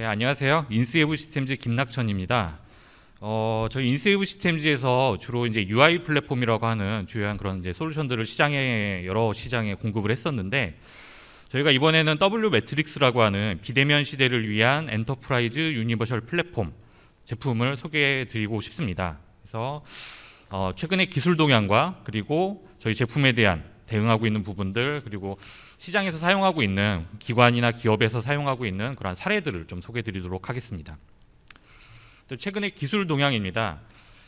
네, 안녕하세요. 인스웨브 시스템즈 김낙천입니다. 어, 저희 인스웨브 시스템즈에서 주로 이제 UI 플랫폼이라고 하는 주요한 그런 이제 솔루션들을 시장에 여러 시장에 공급을 했었는데 저희가 이번에는 W 매트릭스라고 하는 비대면 시대를 위한 엔터프라이즈 유니버셜 플랫폼 제품을 소개해 드리고 싶습니다. 그래서 어, 최근의 기술 동향과 그리고 저희 제품에 대한 대응하고 있는 부분들 그리고 시장에서 사용하고 있는 기관이나 기업에서 사용하고 있는 그러한 사례들을 좀 소개드리도록 해 하겠습니다. 최근의 기술 동향입니다.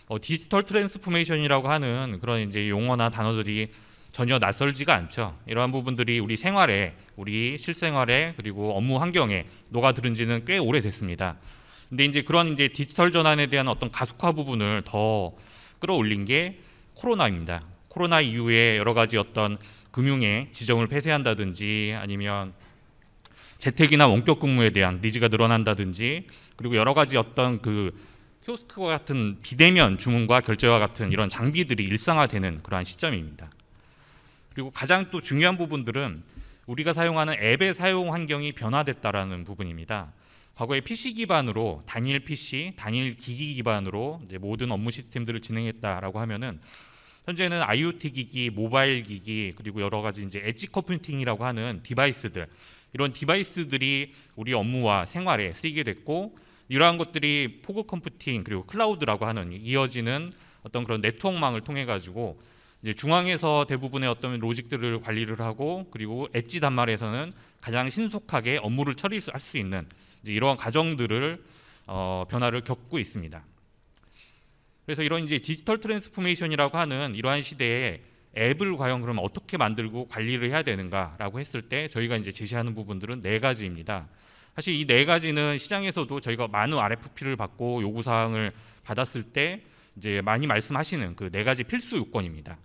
어, 디지털 트랜스포메이션이라고 하는 그런 이제 용어나 단어들이 전혀 낯설지가 않죠. 이러한 부분들이 우리 생활에, 우리 실생활에 그리고 업무 환경에 녹아들은지는 꽤 오래됐습니다. 근데 이제 그런 이제 디지털 전환에 대한 어떤 가속화 부분을 더 끌어올린 게 코로나입니다. 코로나 이후에 여러 가지 어떤 금융의 지정을 폐쇄한다든지 아니면 재택이나 원격 근무에 대한 니즈가 늘어난다든지 그리고 여러 가지 어떤 그 키오스크와 같은 비대면 주문과 결제와 같은 이런 장비들이 일상화되는 그러한 시점입니다. 그리고 가장 또 중요한 부분들은 우리가 사용하는 앱의 사용 환경이 변화됐다라는 부분입니다. 과거에 PC 기반으로 단일 PC, 단일 기기 기반으로 모든 업무 시스템들을 진행했다라고 하면은 현재는 IoT 기기, 모바일 기기 그리고 여러 가지 이제 엣지 커플팅이라고 하는 디바이스들 이런 디바이스들이 우리 업무와 생활에 쓰이게 됐고 이러한 것들이 포그 컴퓨팅 그리고 클라우드라고 하는 이어지는 어떤 그런 네트워크망을 통해 가지고 이제 중앙에서 대부분의 어떤 로직들을 관리를 하고 그리고 엣지 단말에서는 가장 신속하게 업무를 처리할 수 있는 이제 이러한 과정들을 어, 변화를 겪고 있습니다. 그래서 이런 이제 디지털 트랜스포메이션이라고 하는 이러한 시대에 앱을 과연 그럼 어떻게 만들고 관리를 해야 되는가라고 했을 때 저희가 이제 제시하는 부분들은 네 가지입니다. 사실 이 네 가지는 시장에서도 저희가 많은 RFP를 받고 요구 사항을 받았을 때 이제 많이 말씀하시는 그 네 가지 필수 요건입니다.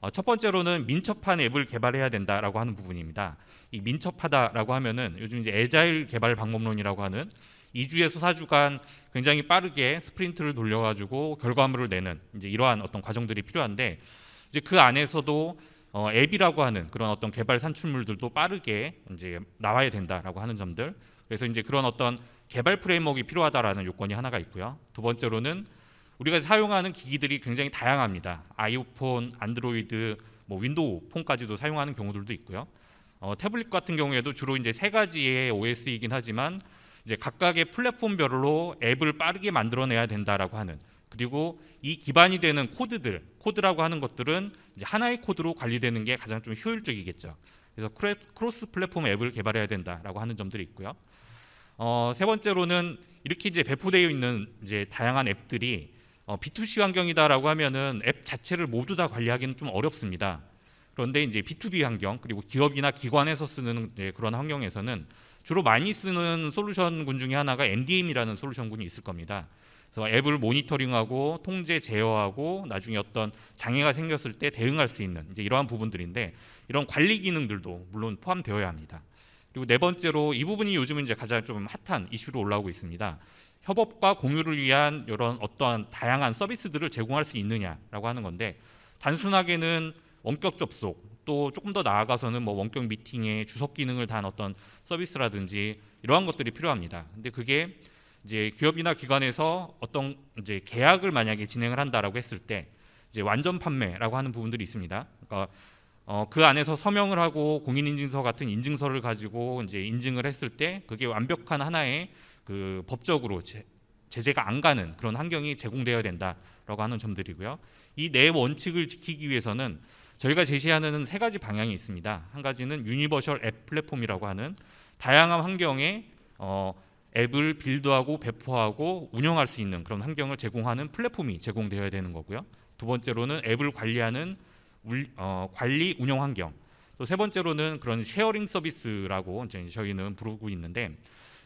어, 첫 번째로는 민첩한 앱을 개발해야 된다라고 하는 부분입니다. 이 민첩하다라고 하면은 요즘 이제 애자일 개발 방법론이라고 하는 2주에서 4주간 굉장히 빠르게 스프린트를 돌려가지고 결과물을 내는 이제 이러한 어떤 과정들이 필요한데 이제 그 안에서도 어, 앱이라고 하는 그런 어떤 개발 산출물들도 빠르게 이제 나와야 된다라고 하는 점들. 그래서 이제 그런 어떤 개발 프레임워크가 필요하다라는 요건이 하나가 있고요. 두 번째로는 우리가 사용하는 기기들이 굉장히 다양합니다. 아이폰, 안드로이드, 뭐 윈도우 폰까지도 사용하는 경우들도 있고요. 어, 태블릿 같은 경우에도 주로 이제 세 가지의 OS이긴 하지만 이제 각각의 플랫폼별로 앱을 빠르게 만들어내야 된다라고 하는 그리고 이 기반이 되는 코드들 코드라고 하는 것들은 이제 하나의 코드로 관리되는 게 가장 좀 효율적이겠죠. 그래서 크로스 플랫폼 앱을 개발해야 된다라고 하는 점들이 있고요. 어, 세 번째로는 이렇게 이제 배포되어 있는 이제 다양한 앱들이 어, B2C 환경이다라고 하면은 앱 자체를 모두 다 관리하기는 좀 어렵습니다. 그런데 이제 B2B 환경 그리고 기업이나 기관에서 쓰는 그런 환경에서는 주로 많이 쓰는 솔루션군 중에 하나가 NDM이라는 솔루션군이 있을 겁니다. 그래서 앱을 모니터링하고 통제 제어하고 나중에 어떤 장애가 생겼을 때 대응할 수 있는 이제 이러한 부분들인데 이런 관리 기능들도 물론 포함되어야 합니다. 그리고 네 번째로 이 부분이 요즘 이제 가장 좀 핫한 이슈로 올라오고 있습니다. 협업과 공유를 위한 이런 어떠한 다양한 서비스들을 제공할 수 있느냐라고 하는 건데 단순하게는 원격 접속 또 조금 더 나아가서는 뭐 원격 미팅에 주석 기능을 단 어떤 서비스라든지 이러한 것들이 필요합니다. 근데 그게 이제 기업이나 기관에서 어떤 이제 계약을 만약에 진행을 한다라고 했을 때 이제 완전 판매라고 하는 부분들이 있습니다. 그러니까 어, 그 안에서 서명을 하고 공인인증서 같은 인증서를 가지고 이제 인증을 했을 때 그게 완벽한 하나의 그 법적으로 제, 제재가 안 가는 그런 환경이 제공되어야 된다라고 하는 점들이고요. 이 네 원칙을 지키기 위해서는 저희가 제시하는 세 가지 방향이 있습니다. 한 가지는 유니버셜 앱 플랫폼이라고 하는 다양한 환경에 어, 앱을 빌드하고 배포하고 운영할 수 있는 그런 환경을 제공하는 플랫폼이 제공되어야 되는 거고요. 두 번째로는 앱을 관리하는 울, 어, 관리 운영 환경. 또 세 번째로는 그런 쉐어링 서비스라고 이제 저희는 부르고 있는데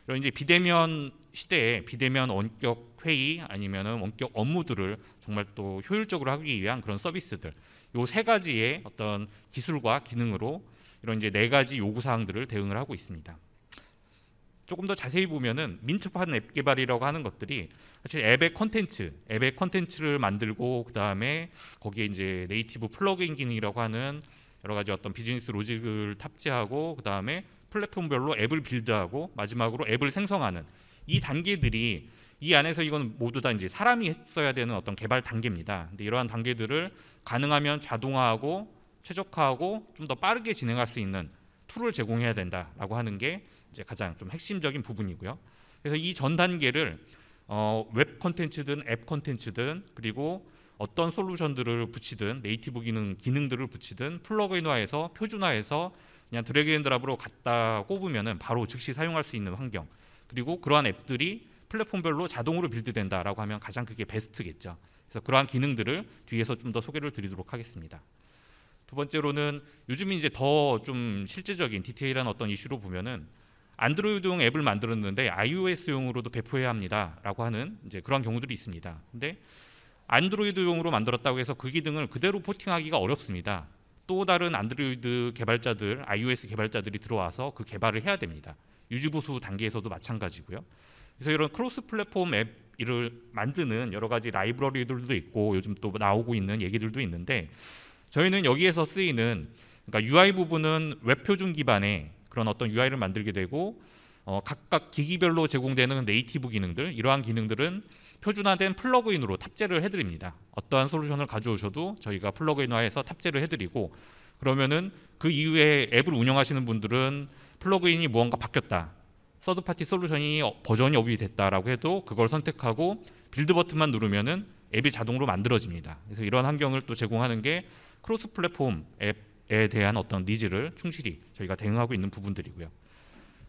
이런 이제 비대면 시대에 비대면 원격 회의 아니면은 원격 업무들을 정말 또 효율적으로 하기 위한 그런 서비스들 요세 가지의 어떤 기술과 기능으로 이런 이제 네 가지 요구 사항들을 대응을 하고 있습니다. 조금 더 자세히 보면은 민첩한 앱 개발이라고 하는 것들이 사실 앱의 컨텐츠, 앱의 컨텐츠를 만들고 그 다음에 거기에 이제 네이티브 플러그인 기능이라고 하는 여러 가지 어떤 비즈니스 로직을 탑재하고 그 다음에 플랫폼별로 앱을 빌드하고 마지막으로 앱을 생성하는 이 단계들이 이 안에서 이건 모두 다 이제 사람이 했어야 되는 어떤 개발 단계입니다. 근데 이러한 단계들을 가능하면 자동화하고 최적화하고 좀 더 빠르게 진행할 수 있는 툴을 제공해야 된다라고 하는 게 이제 가장 좀 핵심적인 부분이고요. 그래서 이 전 단계를 어, 웹 컨텐츠든 앱 컨텐츠든 그리고 어떤 솔루션들을 붙이든 네이티브 기능 기능들을 붙이든 플러그인화해서 표준화해서 그냥 드래그앤드랍으로 갖다 꼽으면은 바로 즉시 사용할 수 있는 환경 그리고 그러한 앱들이 플랫폼별로 자동으로 빌드된다라고 하면 가장 그게 베스트겠죠. 그래서 그러한 기능들을 뒤에서 좀 더 소개를 드리도록 하겠습니다. 두 번째로는 요즘 이제 더 좀 실제적인 디테일한 어떤 이슈로 보면은 안드로이드용 앱을 만들었는데 iOS용으로도 배포해야 합니다라고 하는 이제 그런 경우들이 있습니다. 근데 안드로이드용으로 만들었다고 해서 그 기능을 그대로 포팅하기가 어렵습니다. 또 다른 안드로이드 개발자들, iOS 개발자들이 들어와서 그 개발을 해야 됩니다. 유지보수 단계에서도 마찬가지고요. 그래서 이런 크로스 플랫폼 앱을 만드는 여러 가지 라이브러리들도 있고 요즘 또 나오고 있는 얘기들도 있는데 저희는 여기에서 쓰이는 그러니까 UI 부분은 웹 표준 기반의 그런 어떤 UI를 만들게 되고 어, 각각 기기별로 제공되는 네이티브 기능들 이러한 기능들은 표준화된 플러그인으로 탑재를 해드립니다. 어떠한 솔루션을 가져오셔도 저희가 플러그인화해서 탑재를 해드리고 그러면은 그 이후에 앱을 운영하시는 분들은 플러그인이 무언가 바뀌었다. 서드파티 솔루션이 어, 버전이 업이 됐다라고 해도 그걸 선택하고 빌드 버튼만 누르면은 앱이 자동으로 만들어집니다. 그래서 이런 환경을 또 제공하는 게 크로스 플랫폼 앱에 대한 어떤 니즈를 충실히 저희가 대응하고 있는 부분들이고요.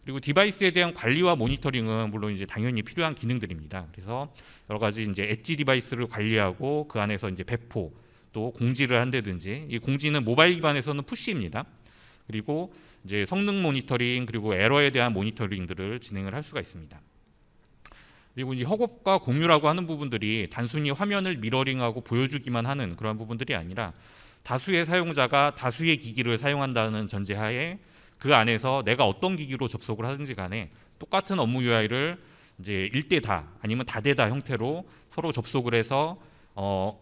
그리고 디바이스에 대한 관리와 모니터링은 물론 이제 당연히 필요한 기능들입니다. 그래서 여러 가지 이제 엣지 디바이스를 관리하고 그 안에서 이제 배포 또 공지를 한다든지 이 공지는 모바일 기반에서는 푸시입니다. 그리고 이제 성능 모니터링 그리고 에러에 대한 모니터링들을 진행을 할 수가 있습니다. 그리고 이 허겁과 공유라고 하는 부분들이 단순히 화면을 미러링하고 보여주기만 하는 그런 부분들이 아니라 다수의 사용자가 다수의 기기를 사용한다는 전제하에 그 안에서 내가 어떤 기기로 접속을 하든지 간에 똑같은 업무 UI를 이제 일대다 아니면 다대다 형태로 서로 접속을 해서 어,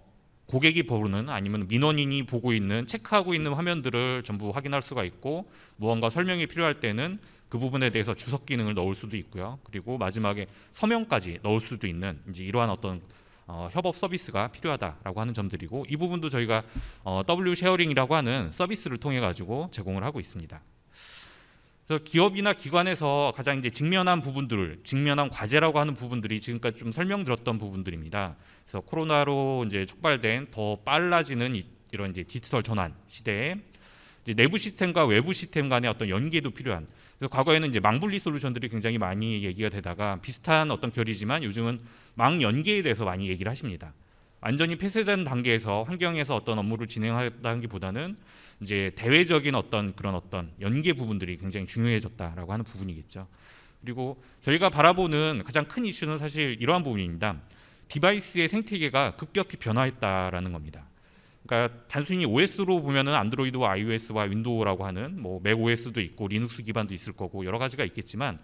고객이 보는 아니면 민원인이 보고 있는 체크하고 있는 화면들을 전부 확인할 수가 있고 무언가 설명이 필요할 때는 그 부분에 대해서 주석 기능을 넣을 수도 있고요. 그리고 마지막에 서명까지 넣을 수도 있는 이제 이러한 어떤 어, 협업 서비스가 필요하다라고 하는 점들이고 이 부분도 저희가 어, W 쉐어링이라고 하는 서비스를 통해 가지고 제공을 하고 있습니다. 그래서 기업이나 기관에서 가장 이제 직면한 부분들, 직면한 과제라고 하는 부분들이 지금까지 좀 설명드렸던 부분들입니다. 그래서 코로나로 이제 촉발된 더 빨라지는 이, 런 이제 디지털 전환 시대에 내부 시스템과 외부 시스템 간의 어떤 연계도 필요한. 그래서 과거에는 이제 망분리 솔루션들이 굉장히 많이 얘기가 되다가 비슷한 어떤 결이지만 요즘은 망 연계에 대해서 많이 얘기를 하십니다. 완전히 폐쇄된 단계에서 환경에서 어떤 업무를 진행하다는 게보다는 이제 대외적인 어떤 그런 어떤 연계 부분들이 굉장히 중요해졌다라고 하는 부분이겠죠. 그리고 저희가 바라보는 가장 큰 이슈는 사실 이러한 부분입니다. 디바이스의 생태계가 급격히 변화했다라는 겁니다. 그러니까 단순히 OS로 보면은 안드로이드와 iOS와 윈도우라고 하는 뭐 맥OS도 있고 리눅스 기반도 있을 거고 여러 가지가 있겠지만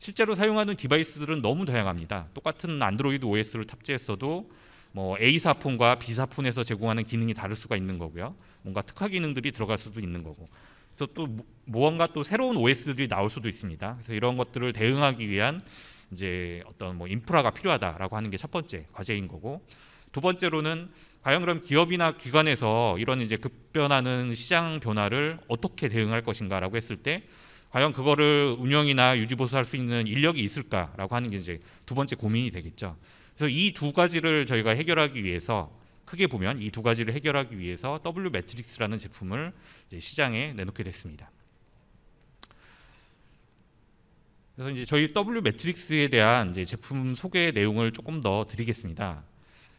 실제로 사용하는 디바이스들은 너무 다양합니다. 똑같은 안드로이드 OS를 탑재했어도 뭐 A사 폰과 B사 폰에서 제공하는 기능이 다를 수가 있는 거고요. 뭔가 특화 기능들이 들어갈 수도 있는 거고. 그래서 또 무언가 또 새로운 OS들이 나올 수도 있습니다. 그래서 이런 것들을 대응하기 위한 이제 어떤 뭐 인프라가 필요하다라고 하는 게 첫 번째 과제인 거고 두 번째로는 과연 그럼 기업이나 기관에서 이런 이제 급변하는 시장 변화를 어떻게 대응할 것인가라고 했을 때 과연 그거를 운영이나 유지 보수할 수 있는 인력이 있을까라고 하는 게 이제 두 번째 고민이 되겠죠. 그래서 이 두 가지를 저희가 해결하기 위해서 크게 보면 이 두 가지를 해결하기 위해서 W 매트릭스라는 제품을 이제 시장에 내놓게 됐습니다. 그래서 이제 저희 W 매트릭스에 대한 이제 제품 소개 내용을 조금 더 드리겠습니다.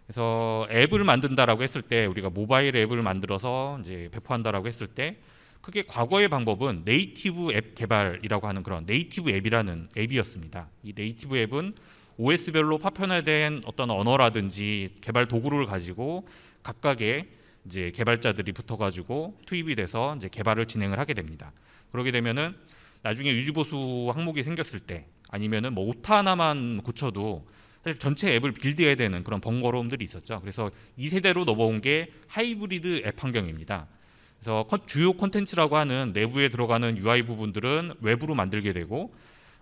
그래서 앱을 만든다라고 했을 때 우리가 모바일 앱을 만들어서 이제 배포한다라고 했을 때 크게 과거의 방법은 네이티브 앱 개발이라고 하는 그런 네이티브 앱이라는 앱이었습니다. 이 네이티브 앱은 OS별로 파편화된 어떤 언어라든지 개발 도구를 가지고 각각의 이제 개발자들이 붙어가지고 투입이 돼서 이제 개발을 진행을 하게 됩니다. 그러게 되면은 나중에 유지보수 항목이 생겼을 때 아니면은 뭐 오타 하나만 고쳐도 사실 전체 앱을 빌드해야 되는 그런 번거로움들이 있었죠. 그래서 이 세대로 넘어온 게 하이브리드 앱 환경입니다. 그래서 주요 콘텐츠라고 하는 내부에 들어가는 UI 부분들은 외부로 만들게 되고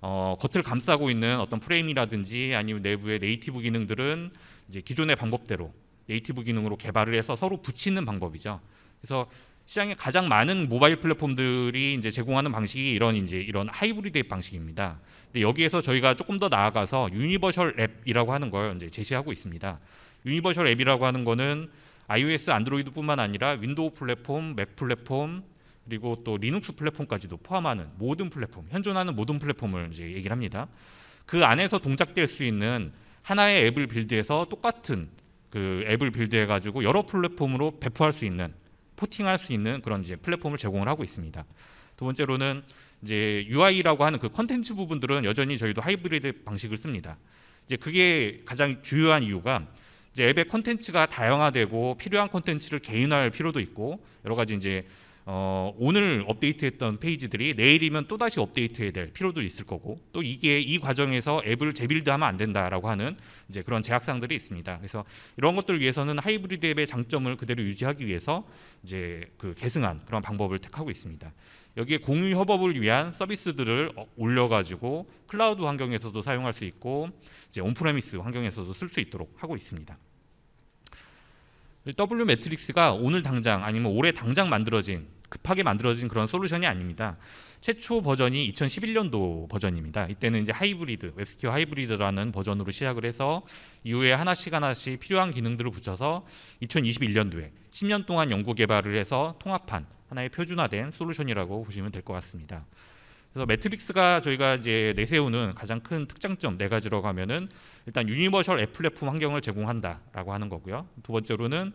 어, 겉을 감싸고 있는 어떤 프레임이라든지 아니면 내부의 네이티브 기능들은 이제 기존의 방법대로 네이티브 기능으로 개발을 해서 서로 붙이는 방법이죠. 그래서 시장에 가장 많은 모바일 플랫폼들이 이제 제공하는 방식이 이런 이제 이런 하이브리드 방식입니다. 근데 여기에서 저희가 조금 더 나아가서 유니버셜 앱이라고 하는 걸 이제 제시하고 있습니다. 유니버셜 앱이라고 하는 거는 iOS, 안드로이드뿐만 아니라 윈도우 플랫폼, 맥 플랫폼 그리고 또 리눅스 플랫폼까지도 포함하는 모든 플랫폼, 현존하는 모든 플랫폼을 이제 얘기를 합니다. 그 안에서 동작될 수 있는 하나의 앱을 빌드해서 똑같은 그 앱을 빌드해 가지고 여러 플랫폼으로 배포할 수 있는 포팅할 수 있는 그런 이제 플랫폼을 제공을 하고 있습니다. 두 번째로는 이제 UI라고 하는 그 컨텐츠 부분들은 여전히 저희도 하이브리드 방식을 씁니다. 이제 그게 가장 주요한 이유가 이제 앱의 컨텐츠가 다양화되고 필요한 컨텐츠를 개인화할 필요도 있고 여러 가지 이제 어, 오늘 업데이트했던 페이지들이 내일이면 또 다시 업데이트해야 될 필요도 있을 거고 또 이게 이 과정에서 앱을 재빌드하면 안 된다라고 하는 이제 그런 제약상들이 있습니다. 그래서 이런 것들 위해서는 하이브리드 앱의 장점을 그대로 유지하기 위해서 이제 그 계승한 그런 방법을 택하고 있습니다. 여기에 공유 협업을 위한 서비스들을 어, 올려가지고 클라우드 환경에서도 사용할 수 있고 이제 온프레미스 환경에서도 쓸 수 있도록 하고 있습니다. W 매트릭스가 오늘 당장 아니면 올해 당장 만들어진 급하게 만들어진 그런 솔루션이 아닙니다. 최초 버전이 2011년도 버전입니다. 이때는 이제 하이브리드, 웹스퀘어 하이브리드라는 버전으로 시작을 해서 이후에 하나씩 하나씩 필요한 기능들을 붙여서 2021년도에 10년 동안 연구 개발을 해서 통합한 하나의 표준화된 솔루션이라고 보시면 될 것 같습니다. 그래서 매트릭스가 저희가 이제 내세우는 가장 큰 특장점 네 가지로 가면은 일단 유니버셜 앱 플랫폼 환경을 제공한다라고 하는 거고요. 두 번째로는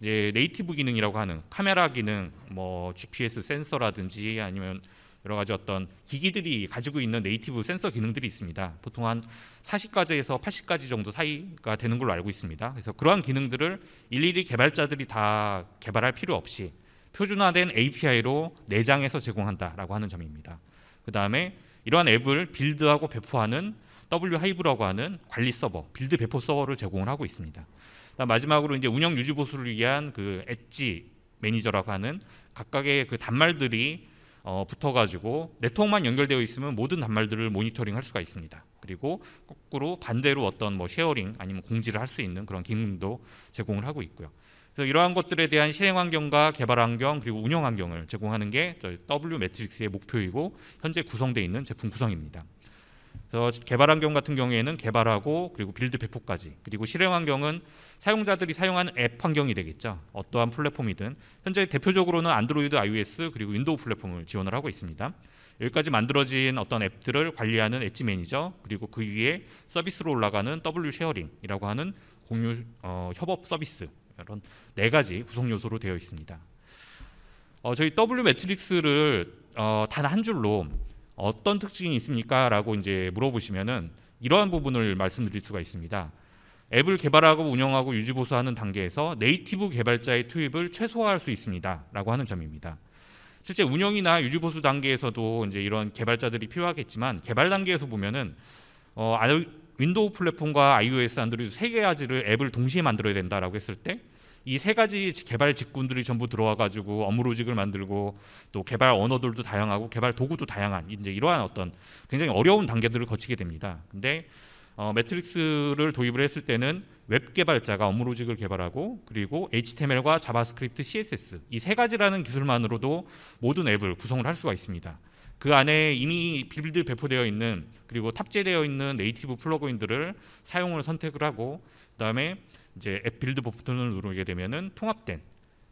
이제 네이티브 기능이라고 하는 카메라 기능, 뭐 GPS 센서라든지 아니면 여러 가지 어떤 기기들이 가지고 있는 네이티브 센서 기능들이 있습니다. 보통 한 40가지에서 80가지 정도 사이가 되는 걸로 알고 있습니다. 그래서 그러한 기능들을 일일이 개발자들이 다 개발할 필요 없이 표준화된 API로 내장해서 제공한다라고 하는 점입니다. 그 다음에 이러한 앱을 빌드하고 배포하는 W 하이브라고 하는 관리 서버, 빌드 배포 서버를 제공을 하고 있습니다. 마지막으로 이제 운영 유지 보수를 위한 그 엣지 매니저라고 하는 각각의 그 단말들이 어, 붙어가지고 네트워크만 연결되어 있으면 모든 단말들을 모니터링할 수가 있습니다. 그리고 거꾸로 반대로 어떤 뭐 쉐어링 아니면 공지를 할 수 있는 그런 기능도 제공을 하고 있고요. 그래서 이러한 것들에 대한 실행 환경과 개발 환경 그리고 운영 환경을 제공하는 게 저희 W 매트릭스의 목표이고 현재 구성되어 있는 제품 구성입니다. 그래서 개발 환경 같은 경우에는 개발하고 그리고 빌드 배포까지 그리고 실행 환경은 사용자들이 사용하는 앱 환경이 되겠죠. 어떠한 플랫폼이든 현재 대표적으로는 안드로이드, iOS 그리고 윈도우 플랫폼을 지원을 하고 있습니다. 여기까지 만들어진 어떤 앱들을 관리하는 엣지 매니저 그리고 그 위에 서비스로 올라가는 W 쉐어링이라고 하는 공유 어, 협업 서비스 이런 네 가지 구성 요소로 되어 있습니다. 어, 저희 W 매트릭스를 어, 단한 줄로 어떤 특징이 있습니까라고 이제 물어보시면은 이러한 부분을 말씀드릴 수가 있습니다. 앱을 개발하고 운영하고 유지 보수하는 단계에서 네이티브 개발자의 투입을 최소화할 수 있습니다라고 하는 점입니다. 실제 운영이나 유지 보수 단계에서도 이제 이런 개발자들이 필요하겠지만 개발 단계에서 보면은 어, 윈도우 플랫폼과 iOS, 안드로이드 세 가지를 앱을 동시에 만들어야 된다라고 했을 때 이 세 가지 개발 직군들이 전부 들어와 가지고 업무로직을 만들고 또 개발 언어들도 다양하고 개발 도구도 다양한 이제 이러한 어떤 굉장히 어려운 단계들을 거치게 됩니다. 근데 어, 매트릭스를 도입을 했을 때는 웹 개발자가 업무로직을 개발하고 그리고 HTML과 자바스크립트, CSS 이 세 가지라는 기술만으로도 모든 앱을 구성을 할 수가 있습니다. 그 안에 이미 빌드 배포되어 있는 그리고 탑재되어 있는 네이티브 플러그인들을 사용을 선택을 하고 그다음에 이제 앱 빌드 버튼을 누르게 되면은 통합된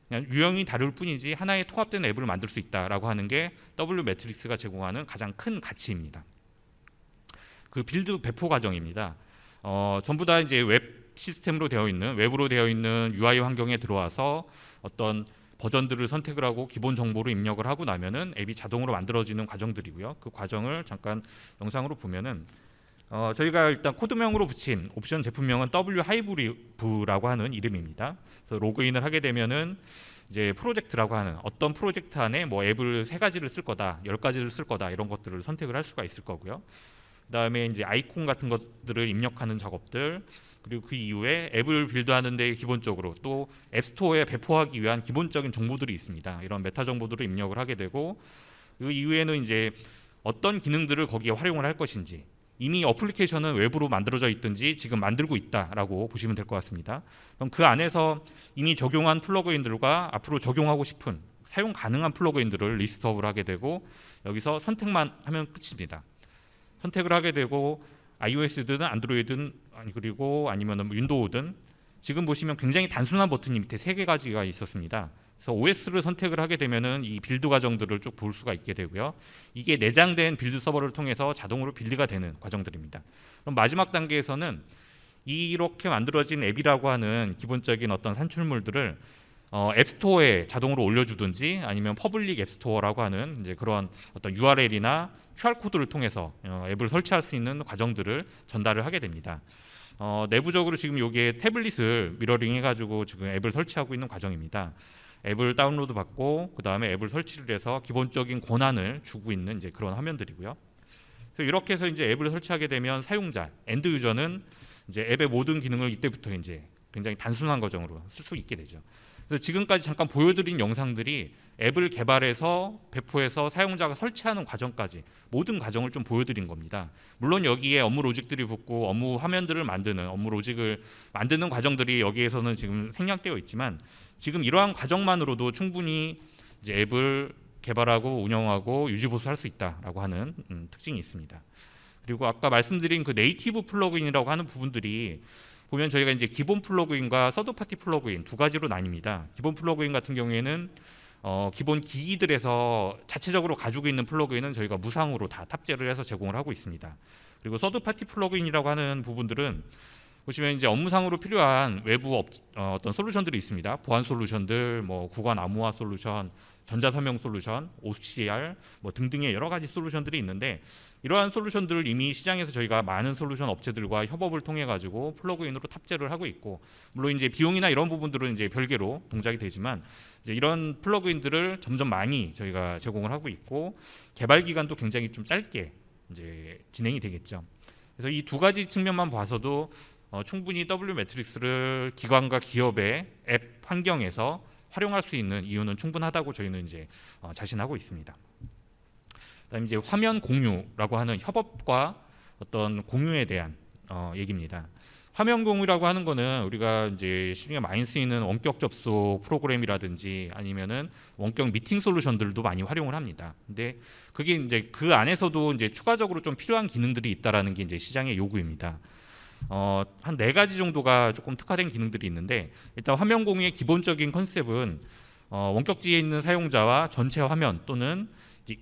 그냥 유형이 다를 뿐이지 하나의 통합된 앱을 만들 수 있다라고 하는 게 W 매트릭스가 제공하는 가장 큰 가치입니다. 그 빌드 배포 과정입니다. 어, 전부 다 이제 웹 시스템으로 되어 있는 웹으로 되어 있는 UI 환경에 들어와서 어떤 버전들을 선택을 하고 기본 정보를 입력을 하고 나면은 앱이 자동으로 만들어지는 과정들이고요. 그 과정을 잠깐 영상으로 보면은 어, 저희가 일단 코드명으로 붙인 옵션 제품명은 W 하이브리브라고 하는 이름입니다. 그래서 로그인을 하게 되면은 이제 프로젝트라고 하는 어떤 프로젝트 안에 뭐 앱을 세 가지를 쓸 거다, 열 가지를 쓸 거다 이런 것들을 선택을 할 수가 있을 거고요. 그다음에 이제 아이콘 같은 것들을 입력하는 작업들, 그리고 그 이후에 앱을 빌드하는 데 기본적으로 또 앱스토어에 배포하기 위한 기본적인 정보들이 있습니다. 이런 메타 정보들을 입력을 하게 되고 그 이후에는 이제 어떤 기능들을 거기에 활용을 할 것인지 이미 어플리케이션은 외부로 만들어져 있든지 지금 만들고 있다라고 보시면 될 것 같습니다. 그럼 그 안에서 이미 적용한 플러그인들과 앞으로 적용하고 싶은 사용 가능한 플러그인들을 리스트업을 하게 되고 여기서 선택만 하면 끝입니다. 선택을 하게 되고 iOS든 안드로이드든 아니 그리고 아니면 뭐 윈도우든 지금 보시면 굉장히 단순한 버튼이 밑에 세개 가지가 있었습니다. 그래서 OS를 선택을 하게 되면은 이 빌드 과정들을 쭉 볼 수가 있게 되고요. 이게 내장된 빌드 서버를 통해서 자동으로 빌드가 되는 과정들입니다. 그럼 마지막 단계에서는 이렇게 만들어진 앱이라고 하는 기본적인 어떤 산출물들을 어, 앱스토어에 자동으로 올려주든지 아니면 퍼블릭 앱스토어라고 하는 이제 그런 어떤 URL이나 QR코드를 통해서 어, 앱을 설치할 수 있는 과정들을 전달을 하게 됩니다. 어, 내부적으로 지금 여기에 태블릿을 미러링 해가지고 지금 앱을 설치하고 있는 과정입니다. 앱을 다운로드 받고 그 다음에 앱을 설치를 해서 기본적인 권한을 주고 있는 이제 그런 화면들이고요. 그래서 이렇게 해서 이제 앱을 설치하게 되면 사용자 엔드 유저는 이제 앱의 모든 기능을 이때부터 이제 굉장히 단순한 과정으로 쓸 수 있게 되죠. 그래서 지금까지 잠깐 보여드린 영상들이 앱을 개발해서 배포해서 사용자가 설치하는 과정까지 모든 과정을 좀 보여드린 겁니다. 물론 여기에 업무 로직들이 붙고 업무 화면들을 만드는 업무 로직을 만드는 과정들이 여기에서는 지금 생략되어 있지만 지금 이러한 과정만으로도 충분히 이제 앱을 개발하고 운영하고 유지 보수할 수 있다라고 하는 음, 특징이 있습니다. 그리고 아까 말씀드린 그 네이티브 플러그인이라고 하는 부분들이 보면 저희가 이제 기본 플러그인과 서드 파티 플러그인 두 가지로 나뉩니다. 기본 플러그인 같은 경우에는 어, 기본 기기들에서 자체적으로 가지고 있는 플러그인은 저희가 무상으로 다 탑재를 해서 제공을 하고 있습니다. 그리고 서드 파티 플러그인이라고 하는 부분들은 보시면 이제 업무상으로 필요한 외부 업, 어, 떤 솔루션들이 있습니다. 보안 솔루션들, 뭐 구간 암호화 솔루션, 전자서명 솔루션, OCR 뭐 등등의 여러 가지 솔루션들이 있는데 이러한 솔루션들을 이미 시장에서 저희가 많은 솔루션 업체들과 협업을 통해 가지고 플러그인으로 탑재를 하고 있고 물론 이제 비용이나 이런 부분들은 이제 별개로 동작이 되지만 이제 이런 플러그인들을 점점 많이 저희가 제공을 하고 있고 개발 기간도 굉장히 좀 짧게 이제 진행이 되겠죠. 그래서 이 두 가지 측면만 봐서도 어, 충분히 W 매트릭스를 기관과 기업의 앱 환경에서 활용할 수 있는 이유는 충분하다고 저희는 이제 어, 자신하고 있습니다. 그다음 이제 화면 공유라고 하는 협업과 어떤 공유에 대한 어, 얘기입니다. 화면 공유라고 하는 거는 우리가 이제 시중에 많이 쓰이는 원격 접속 프로그램이라든지 아니면은 원격 미팅 솔루션들도 많이 활용을 합니다. 근데 그게 이제 그 안에서도 이제 추가적으로 좀 필요한 기능들이 있다라는 게 이제 시장의 요구입니다. 어, 한 네 가지 정도가 조금 특화된 기능들이 있는데 일단 화면 공유의 기본적인 컨셉은 어, 원격지에 있는 사용자와 전체 화면 또는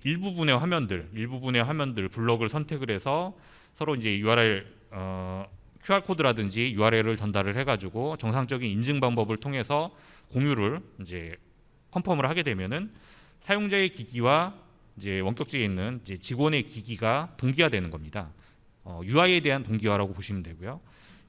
일부분의 화면들, 일부분의 화면들 블록을 선택을 해서 서로 이제 URL 어, QR 코드라든지 URL을 전달을 해가지고 정상적인 인증 방법을 통해서 공유를 이제 컨펌을 하게 되면은 사용자의 기기와 이제 원격지에 있는 이제 직원의 기기가 동기화되는 겁니다. UI에 어, 대한 동기화라고 보시면 되고요.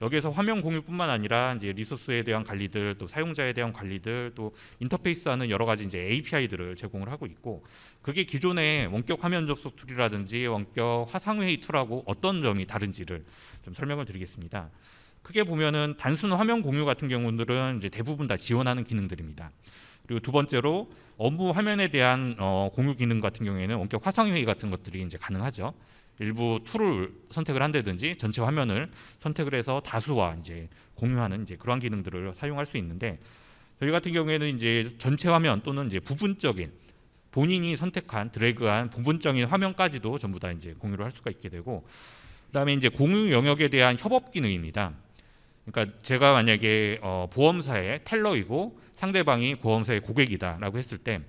여기에서 화면 공유뿐만 아니라 이제 리소스에 대한 관리들, 또 사용자에 대한 관리들, 또 인터페이스하는 여러 가지 이제 API들을 제공을 하고 있고, 그게 기존의 원격 화면 접속 툴이라든지 원격 화상 회의 툴하고 어떤 점이 다른지를 좀 설명을 드리겠습니다. 크게 보면은 단순 화면 공유 같은 경우들은 이제 대부분 다 지원하는 기능들입니다. 그리고 두 번째로 업무 화면에 대한 어, 공유 기능 같은 경우에는 원격 화상 회의 같은 것들이 이제 가능하죠. 일부 툴을 선택을 한다든지 전체 화면을 선택을 해서 다수와 이제 공유하는 이제 그런 기능들을 사용할 수 있는데 저희 같은 경우에는 이제 전체 화면 또는 이제 부분적인 본인이 선택한 드래그한 부분적인 화면까지도 전부 다 이제 공유를 할 수가 있게 되고 그다음에 이제 공유 영역에 대한 협업 기능입니다. 그러니까 제가 만약에 어, 보험사의 텔러이고 상대방이 보험사의 고객이다라고 했을 때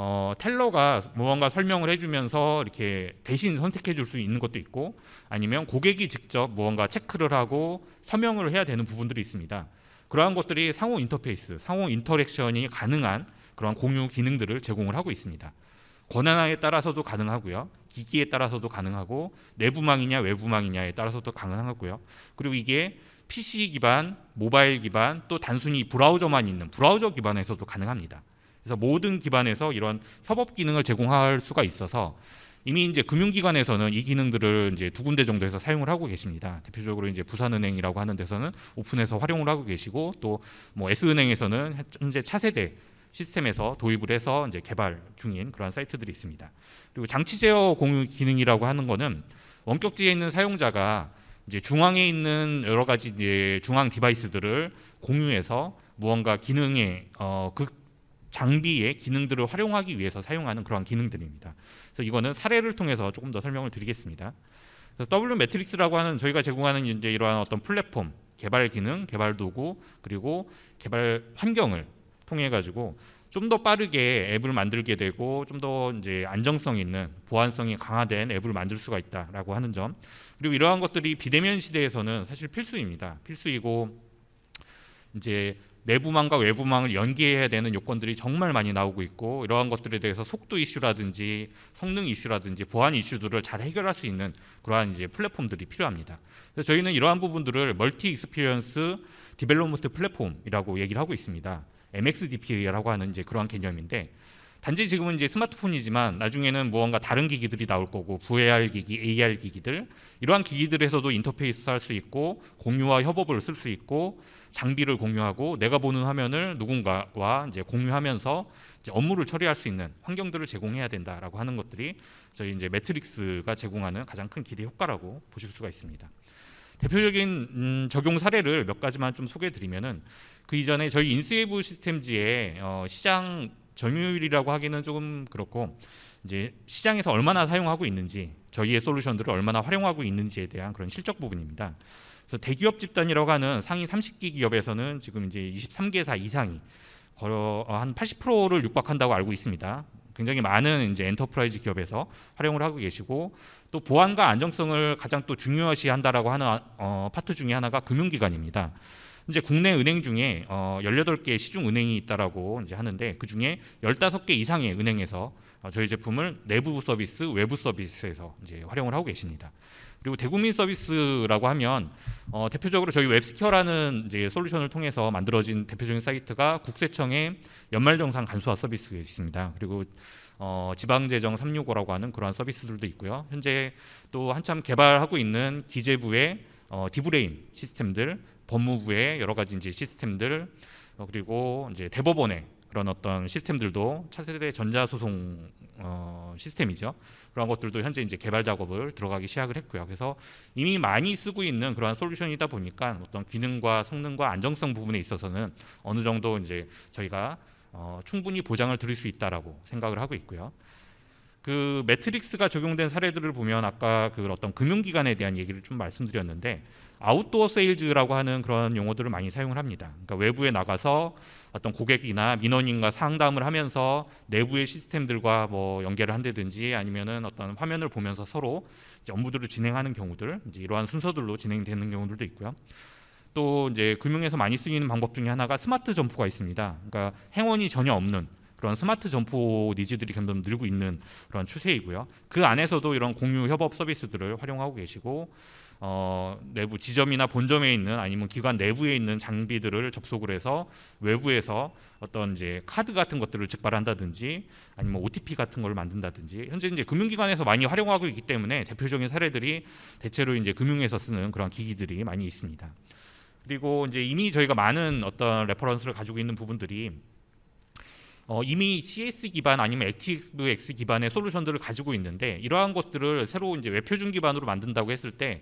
어, 텔러가 무언가 설명을 해주면서 이렇게 대신 선택해 줄 수 있는 것도 있고 아니면 고객이 직접 무언가 체크를 하고 서명을 해야 되는 부분들이 있습니다. 그러한 것들이 상호 인터페이스, 상호 인터랙션이 가능한 그러 공유 기능들을 제공을 하고 있습니다. 권한에 따라서도 가능하고요. 기기에 따라서도 가능하고 내부망이냐 외부망이냐에 따라서도 가능하고요. 그리고 이게 PC 기반, 모바일 기반, 또 단순히 브라우저만 있는 브라우저 기반에서도 가능합니다. 그래서 모든 기반에서 이런 협업 기능을 제공할 수가 있어서 이미 이제 금융기관에서는 이 기능들을 이제 두 군데 정도에서 사용을 하고 계십니다. 대표적으로 이제 부산은행이라고 하는 데서는 오픈해서 활용을 하고 계시고 또 뭐 S은행에서는 현재 차세대 시스템에서 도입을 해서 이제 개발 중인 그러 사이트들이 있습니다. 그리고 장치 제어 공유 기능이라고 하는 거는 원격지에 있는 사용자가 이제 중앙에 있는 여러 가지 이제 중앙 디바이스들을 공유해서 무언가 기능에 어, 그 장비의 기능들을 활용하기 위해서 사용하는 그러한 기능들입니다. 그래서 이거는 사례를 통해서 조금 더 설명을 드리겠습니다. W 매트릭스라고 하는 저희가 제공하는 이제 이러한 어떤 플랫폼, 개발 기능, 개발 도구, 그리고 개발 환경을 통해 가지고 좀 더 빠르게 앱을 만들게 되고 좀 더 이제 안정성 있는 보안성이 강화된 앱을 만들 수가 있다라고 하는 점. 그리고 이러한 것들이 비대면 시대에서는 사실 필수입니다. 필수이고 이제 내부망과 외부망을 연계해야 되는 요건들이 정말 많이 나오고 있고 이러한 것들에 대해서 속도 이슈라든지 성능 이슈라든지 보안 이슈들을 잘 해결할 수 있는 그러한 이제 플랫폼들이 필요합니다. 그래서 저희는 이러한 부분들을 멀티 익스피리언스 디벨롭먼트 플랫폼이라고 얘기를 하고 있습니다. MXDP라고 하는 이제 그러한 개념인데 단지 지금은 이제 스마트폰이지만 나중에는 무언가 다른 기기들이 나올 거고 VR 기기, AR 기기들 이러한 기기들에서도 인터페이스 할 수 있고 공유와 협업을 쓸 수 있고 장비를 공유하고 내가 보는 화면을 누군가와 이제 공유하면서 이제 업무를 처리할 수 있는 환경들을 제공해야 된다라고 하는 것들이 저희 이제 매트릭스가 제공하는 가장 큰 기대 효과라고 보실 수가 있습니다. 대표적인 음, 적용 사례를 몇 가지만 좀 소개해드리면은 그 이전에 저희 인세이브 시스템지에 어, 시장 점유율이라고 하기는 조금 그렇고 이제 시장에서 얼마나 사용하고 있는지 저희의 솔루션들을 얼마나 활용하고 있는지에 대한 그런 실적 부분입니다. 그래서 대기업 집단이라고 하는 상위 30기 기업에서는 지금 이제 23개사 이상이 어, 한 80%를 육박한다고 알고 있습니다. 굉장히 많은 이제 엔터프라이즈 기업에서 활용을 하고 계시고 또 보안과 안정성을 가장 또 중요시한다라고 하는 어, 파트 중에 하나가 금융기관입니다. 이제 국내 은행 중에 어 18개 시중 은행이 있다라고 이제 하는데 그 중에 15개 이상의 은행에서 어, 저희 제품을 내부 서비스, 외부 서비스에서 이제 활용을 하고 계십니다. 그리고 대국민 서비스라고 하면 어, 대표적으로 저희 웹스퀘어라는 이제 솔루션을 통해서 만들어진 대표적인 사이트가 국세청의 연말정산 간소화 서비스가 있습니다. 그리고 어, 지방재정 365라고 하는 그러한 서비스들도 있고요. 현재 또 한참 개발하고 있는 기재부의 어, 디브레인 시스템들 법무부의 여러 가지 이제 시스템들 어, 그리고 이제 대법원의 그런 어떤 시스템들도 차세대 전자소송 어, 시스템이죠. 그런 것들도 현재 이제 개발 작업을 들어가기 시작을 했고요. 그래서 이미 많이 쓰고 있는 그러한 솔루션이다 보니까 어떤 기능과 성능과 안정성 부분에 있어서는 어느 정도 이제 저희가 어, 충분히 보장을 드릴 수 있다라고 생각을 하고 있고요. 그 매트릭스가 적용된 사례들을 보면 아까 그 어떤 금융기관에 대한 얘기를 좀 말씀드렸는데 아웃도어 세일즈라고 하는 그런 용어들을 많이 사용을 합니다. 그러니까 외부에 나가서 어떤 고객이나 민원인과 상담을 하면서 내부의 시스템들과 뭐 연계를 한다든지 아니면은 어떤 화면을 보면서 서로 이제 업무들을 진행하는 경우들 이제 이러한 순서들로 진행되는 경우들도 있고요. 또 이제 금융에서 많이 쓰이는 방법 중에 하나가 스마트 점프가 있습니다. 그러니까 행원이 전혀 없는 그런 스마트 점포 니즈들이 점점 늘고 있는 그런 추세이고요. 그 안에서도 이런 공유 협업 서비스들을 활용하고 계시고 어, 내부 지점이나 본점에 있는 아니면 기관 내부에 있는 장비들을 접속을 해서 외부에서 어떤 이제 카드 같은 것들을 즉발한다든지 아니면 OTP 같은 걸 만든다든지 현재 이제 금융기관에서 많이 활용하고 있기 때문에 대표적인 사례들이 대체로 이제 금융에서 쓰는 그런 기기들이 많이 있습니다. 그리고 이제 이미 저희가 많은 어떤 레퍼런스를 가지고 있는 부분들이 어, 이미 CS 기반 아니면 l t x 기반의 솔루션들을 가지고 있는데 이러한 것들을 새로 이제 웹표준 기반으로 만든다고 했을 때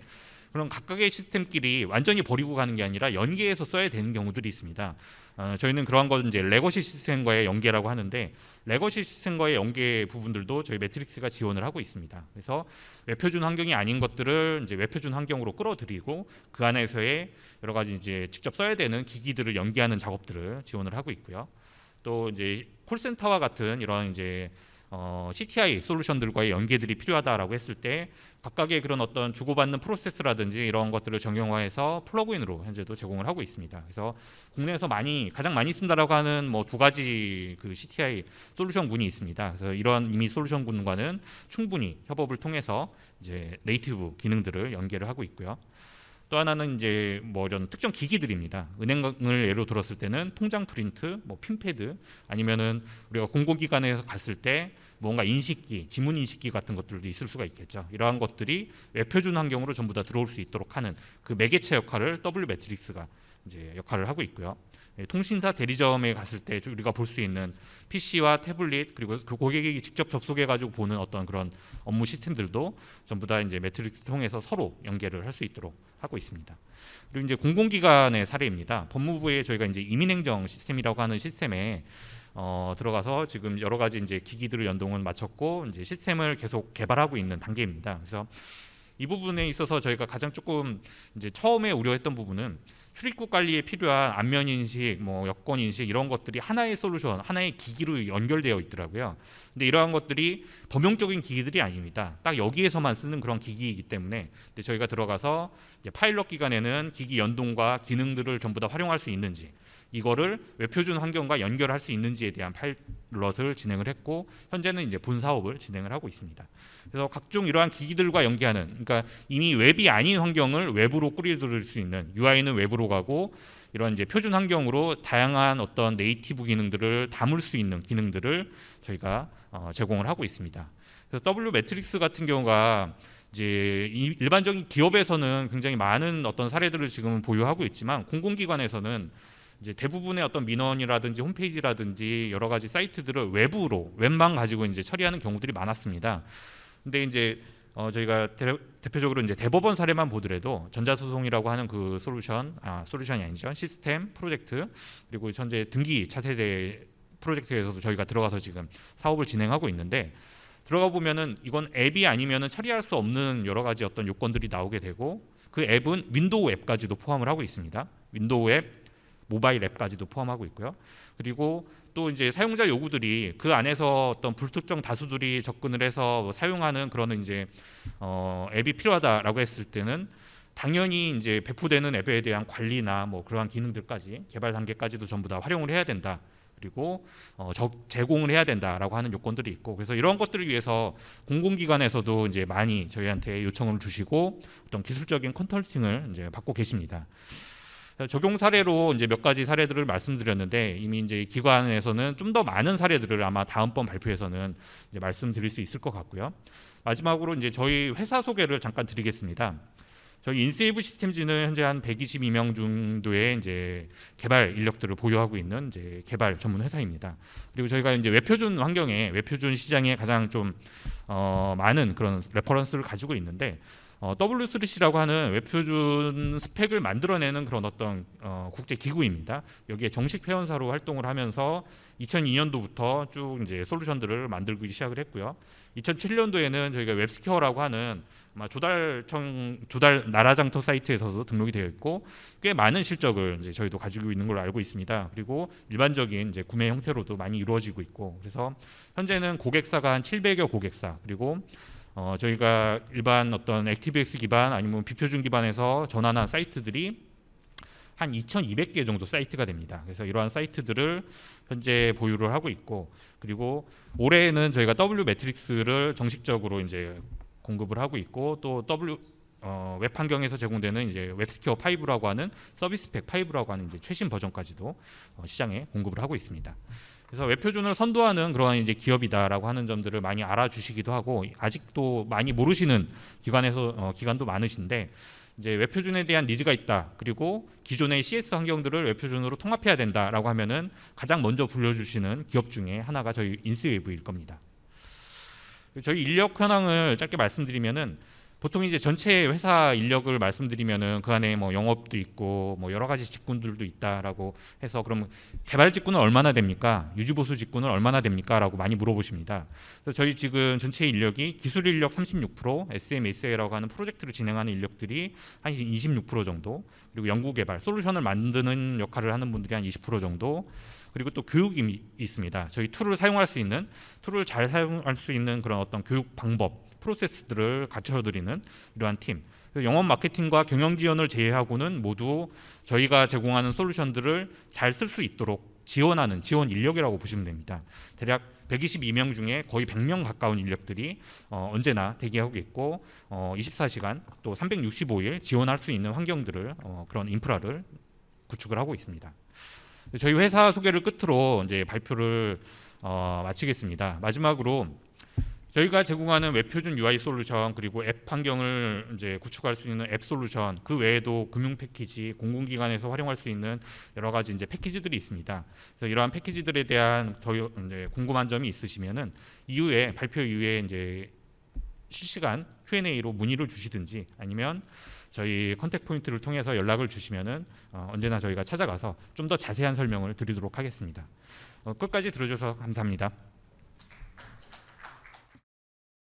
그런 각각의 시스템끼리 완전히 버리고 가는 게 아니라 연계해서 써야 되는 경우들이 있습니다. 어, 저희는 그러한 건 이제 레거시 시스템과의 연계라고 하는데 레거시 시스템과의 연계 부분들도 저희 매트릭스가 지원을 하고 있습니다. 그래서 외표준 환경이 아닌 것들을 이제 외표준 환경으로 끌어들이고 그 안에서의 여러 가지 이제 직접 써야 되는 기기들을 연계하는 작업들을 지원을 하고 있고요. 또 이제 콜센터와 같은 이런 이제 어, CTI 솔루션들과의 연계들이 필요하다라고 했을 때 각각의 그런 어떤 주고받는 프로세스라든지 이런 것들을 정형화해서 플러그인으로 현재도 제공을 하고 있습니다. 그래서 국내에서 많이 가장 많이 쓴다라고 하는 뭐 두 가지 그 CTI 솔루션군이 있습니다. 그래서 이러 이미 솔루션군과는 충분히 협업을 통해서 이제 네이티브 기능들을 연계를 하고 있고요. 또 하나는 이제 뭐 이런 특정 기기들입니다. 은행을 예로 들었을 때는 통장 프린트, 뭐 핀패드, 아니면은 우리가 공공기관에서 갔을 때 뭔가 인식기, 지문 인식기 같은 것들도 있을 수가 있겠죠. 이러한 것들이 외표준 환경으로 전부 다 들어올 수 있도록 하는 그 매개체 역할을 W 매트릭스가 이제 역할을 하고 있고요. 예, 통신사 대리점에 갔을 때 우리가 볼 수 있는 PC와 태블릿 그리고 그 고객이 직접 접속해 가지고 보는 어떤 그런 업무 시스템들도 전부 다 이제 매트릭스 통해서 서로 연계를 할수 있도록 하고 있습니다. 그리고 이제 공공기관의 사례입니다. 법무부에 저희가 이제 이민행정 시스템이라고 하는 시스템에 어, 들어가서 지금 여러 가지 이제 기기들을 연동은 마쳤고 이제 시스템을 계속 개발하고 있는 단계입니다. 그래서 이 부분에 있어서 저희가 가장 조금 이제 처음에 우려했던 부분은 출입국 관리에 필요한 안면 인식, 뭐 여권 인식 이런 것들이 하나의 솔루션, 하나의 기기로 연결되어 있더라고요. 근데 이러한 것들이 범용적인 기기들이 아닙니다. 딱 여기에서만 쓰는 그런 기기이기 때문에 근데 저희가 들어가서 파일럿 기간에는 기기 연동과 기능들을 전부 다 활용할 수 있는지 이거를 외표준 환경과 연결할 수 있는지에 대한 파일럿을 진행을 했고 현재는 이제 본 사업을 진행을 하고 있습니다. 그래서 각종 이러한 기기들과 연계하는 그러니까 이미 웹이 아닌 환경을 외부로 꾸려들일 수 있는 UI는 외부로 가고 이런 이제 표준 환경으로 다양한 어떤 네이티브 기능들을 담을 수 있는 기능들을 저희가 어, 제공을 하고 있습니다. 그래서 W 매트릭스 같은 경우가 이제 일반적인 기업에서는 굉장히 많은 어떤 사례들을 지금 보유하고 있지만 공공기관에서는 이제 대부분의 어떤 민원이라든지 홈페이지라든지 여러 가지 사이트들을 외부로 웹만 가지고 이제 처리하는 경우들이 많았습니다. 근데 이제 어 저희가 대, 표적으로 이제 대법원 사례만 보더라도 전자소송이라고 하는 그 솔루션 아 솔루션이 아니죠 시스템 프로젝트 그리고 현재 등기 차세대 프로젝트에서도 저희가 들어가서 지금 사업을 진행하고 있는데 들어가 보면은 이건 앱이 아니면은 처리할 수 없는 여러 가지 어떤 요건들이 나오게 되고 그 앱은 윈도우 앱까지도 포함을 하고 있습니다. 윈도우 앱, 모바일 앱까지도 포함하고 있고요. 그리고 또 이제 사용자 요구들이 그 안에서 어떤 불특정 다수들이 접근을 해서 뭐 사용하는 그런 이제 어 앱이 필요하다라고 했을 때는 당연히 이제 배포되는 앱에 대한 관리나 뭐 그러한 기능들까지 개발 단계까지도 전부 다 활용을 해야 된다. 그리고 어, 제공을 해야 된다라고 하는 요건들이 있고 그래서 이런 것들을 위해서 공공기관에서도 이제 많이 저희한테 요청을 주시고 어떤 기술적인 컨설팅을 이제 받고 계십니다. 적용 사례로 이제 몇 가지 사례들을 말씀드렸는데 이미 이제 기관에서는 좀 더 많은 사례들을 아마 다음번 발표에서는 이제 말씀드릴 수 있을 것 같고요. 마지막으로 이제 저희 회사 소개를 잠깐 드리겠습니다. 저희 인세이브 시스템즈는 현재 한 122명 정도의 이제 개발 인력들을 보유하고 있는 이제 개발 전문 회사입니다. 그리고 저희가 이제 외표준 환경에 외표준 시장에 가장 좀 어, 많은 그런 레퍼런스를 가지고 있는데 어, W3C라고 하는 웹표준 스펙을 만들어내는 그런 어떤 어, 국제 기구입니다. 여기에 정식 회원사로 활동을 하면서 2002년도부터 쭉 이제 솔루션들을 만들기 시작을 했고요. 2007년도에는 저희가 웹스퀘어라고 하는 조달청 조달 나라장터 사이트에서도 등록이 되어 있고 꽤 많은 실적을 이제 저희도 가지고 있는 걸로 알고 있습니다. 그리고 일반적인 이제 구매 형태로도 많이 이루어지고 있고 그래서 현재는 고객사가 한 700여 고객사 그리고 어, 저희가 일반 어떤 액티비엑스 기반 아니면 비표준 기반에서 전환한 사이트들이 한 2,200개 정도 사이트가 됩니다. 그래서 이러한 사이트들을 현재 보유를 하고 있고 그리고 올해에는 저희가 W 매트릭스를 정식적으로 이제 공급을 하고 있고 또 W 어, 웹 환경에서 제공되는 이제 웹스퀘어 5라고 하는 서비스 팩 5라고 하는 이제 최신 버전까지도 어, 시장에 공급을 하고 있습니다. 그래서 외표준을 선도하는 그러한 이제 기업이다라고 하는 점들을 많이 알아주시기도 하고 아직도 많이 모르시는 기관에서 어, 기관도 많으신데 이제 외표준에 대한 니즈가 있다. 그리고 기존의 CS 환경들을 외표준으로 통합해야 된다라고 하면은 가장 먼저 불려주시는 기업 중에 하나가 저희 인스웨이브일 겁니다. 저희 인력 현황을 짧게 말씀드리면은 보통 이제 전체 회사 인력을 말씀드리면은 그 안에 뭐 영업도 있고 뭐 여러 가지 직군들도 있다라고 해서 그럼 개발 직군은 얼마나 됩니까? 유지 보수 직군은 얼마나 됩니까?라고 많이 물어보십니다. 그래서 저희 지금 전체 인력이 기술 인력 36%, SMSA라고 하는 프로젝트를 진행하는 인력들이 한 26% 정도, 그리고 연구 개발 솔루션을 만드는 역할을 하는 분들이 한 20% 정도. 그리고 또 교육이 있습니다. 저희 툴을 사용할 수 있는 툴을 잘 사용할 수 있는 그런 어떤 교육 방법 프로세스들을 갖춰드리는 이러한 팀. 영업 마케팅과 경영 지원을 제외하고는 모두 저희가 제공하는 솔루션들을 잘 쓸 수 있도록 지원하는 지원 인력이라고 보시면 됩니다. 대략 122명 중에 거의 100명 가까운 인력들이 어, 언제나 대기하고 있고 어, 24시간 또 365일 지원할 수 있는 환경들을 어, 그런 인프라를 구축을 하고 있습니다. 저희 회사 소개를 끝으로 이제 발표를 어, 마치겠습니다. 마지막으로 저희가 제공하는 웹표준 UI 솔루션 그리고 앱 환경을 이제 구축할 수 있는 앱 솔루션 그 외에도 금융 패키지, 공공기관에서 활용할 수 있는 여러 가지 이제 패키지들이 있습니다. 그래서 이러한 패키지들에 대한 더 궁금한 점이 있으시면은 이후에 발표 이후에 이제 실시간 Q&A로 문의를 주시든지 아니면 저희 컨택 포인트를 통해서 연락을 주시면은 어, 언제나 저희가 찾아가서 좀 더 자세한 설명을 드리도록 하겠습니다. 어, 끝까지 들어줘서 감사합니다.